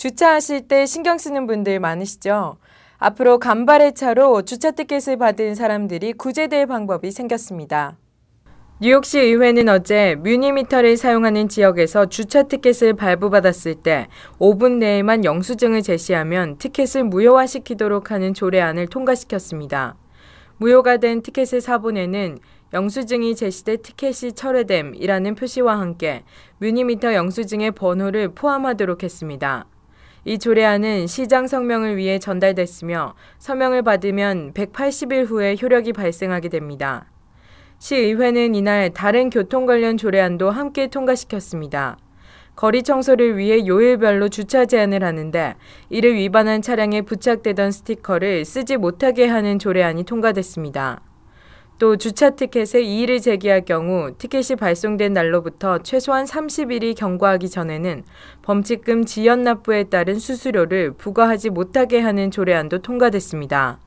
주차하실 때 신경 쓰는 분들 많으시죠? 앞으로 간발의 차로 주차 티켓을 받은 사람들이 구제될 방법이 생겼습니다. 뉴욕시 의회는 어제 뮤니미터를 사용하는 지역에서 주차 티켓을 발부받았을 때 5분 내에만 영수증을 제시하면 티켓을 무효화시키도록 하는 조례안을 통과시켰습니다. 무효가 된 티켓의 사본에는 영수증이 제시돼 티켓이 철회됨이라는 표시와 함께 뮤니미터 영수증의 번호를 포함하도록 했습니다. 이 조례안은 시장 성명을 위해 전달됐으며 서명을 받으면 180일 후에 효력이 발생하게 됩니다. 시의회는 이날 다른 교통 관련 조례안도 함께 통과시켰습니다. 거리 청소를 위해 요일별로 주차 제한을 하는데 이를 위반한 차량에 부착되던 스티커를 쓰지 못하게 하는 조례안이 통과됐습니다. 또 주차 티켓에 이의를 제기할 경우 티켓이 발송된 날로부터 최소한 30일이 경과하기 전에는 범칙금 지연 납부에 따른 수수료를 부과하지 못하게 하는 조례안도 통과됐습니다.